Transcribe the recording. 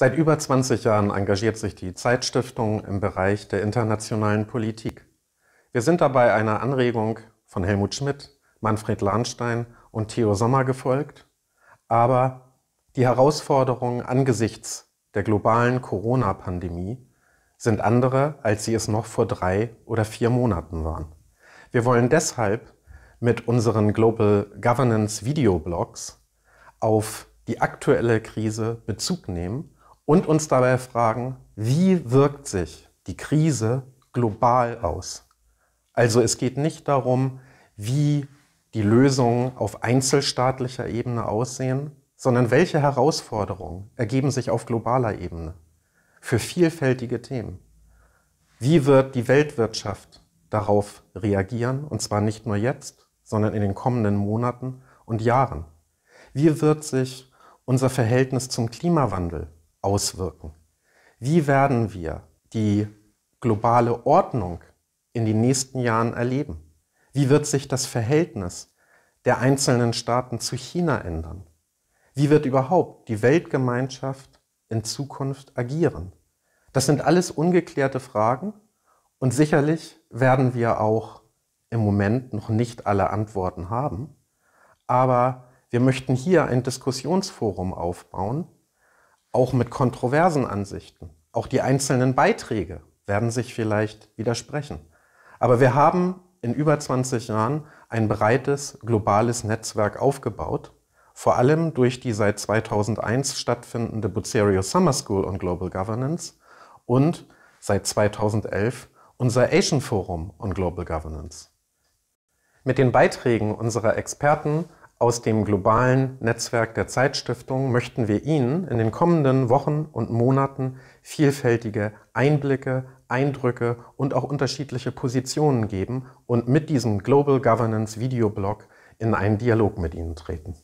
Seit über 20 Jahren engagiert sich die Zeitstiftung im Bereich der internationalen Politik. Wir sind dabei einer Anregung von Helmut Schmidt, Manfred Lahnstein und Theo Sommer gefolgt, aber die Herausforderungen angesichts der globalen Corona-Pandemie sind andere, als sie es noch vor drei oder vier Monaten waren. Wir wollen deshalb mit unseren Global Governance Videoblogs auf die aktuelle Krise Bezug nehmen und uns dabei fragen, wie wirkt sich die Krise global aus? Also es geht nicht darum, wie die Lösungen auf einzelstaatlicher Ebene aussehen, sondern welche Herausforderungen ergeben sich auf globaler Ebene für vielfältige Themen. Wie wird die Weltwirtschaft darauf reagieren, und zwar nicht nur jetzt, sondern in den kommenden Monaten und Jahren? Wie wird sich unser Verhältnis zum Klimawandel auswirken? Wie werden wir die globale Ordnung in den nächsten Jahren erleben? Wie wird sich das Verhältnis der einzelnen Staaten zu China ändern? Wie wird überhaupt die Weltgemeinschaft in Zukunft agieren? Das sind alles ungeklärte Fragen und sicherlich werden wir auch im Moment noch nicht alle Antworten haben, aber wir möchten hier ein Diskussionsforum aufbauen, auch mit kontroversen Ansichten. Auch die einzelnen Beiträge werden sich vielleicht widersprechen. Aber wir haben in über 20 Jahren ein breites globales Netzwerk aufgebaut, vor allem durch die seit 2001 stattfindende Bucerio Summer School on Global Governance und seit 2011 unser Asian Forum on Global Governance. Mit den Beiträgen unserer Experten aus dem globalen Netzwerk der Zeitstiftung möchten wir Ihnen in den kommenden Wochen und Monaten vielfältige Einblicke, Eindrücke und auch unterschiedliche Positionen geben und mit diesem Global Governance Videoblog in einen Dialog mit Ihnen treten.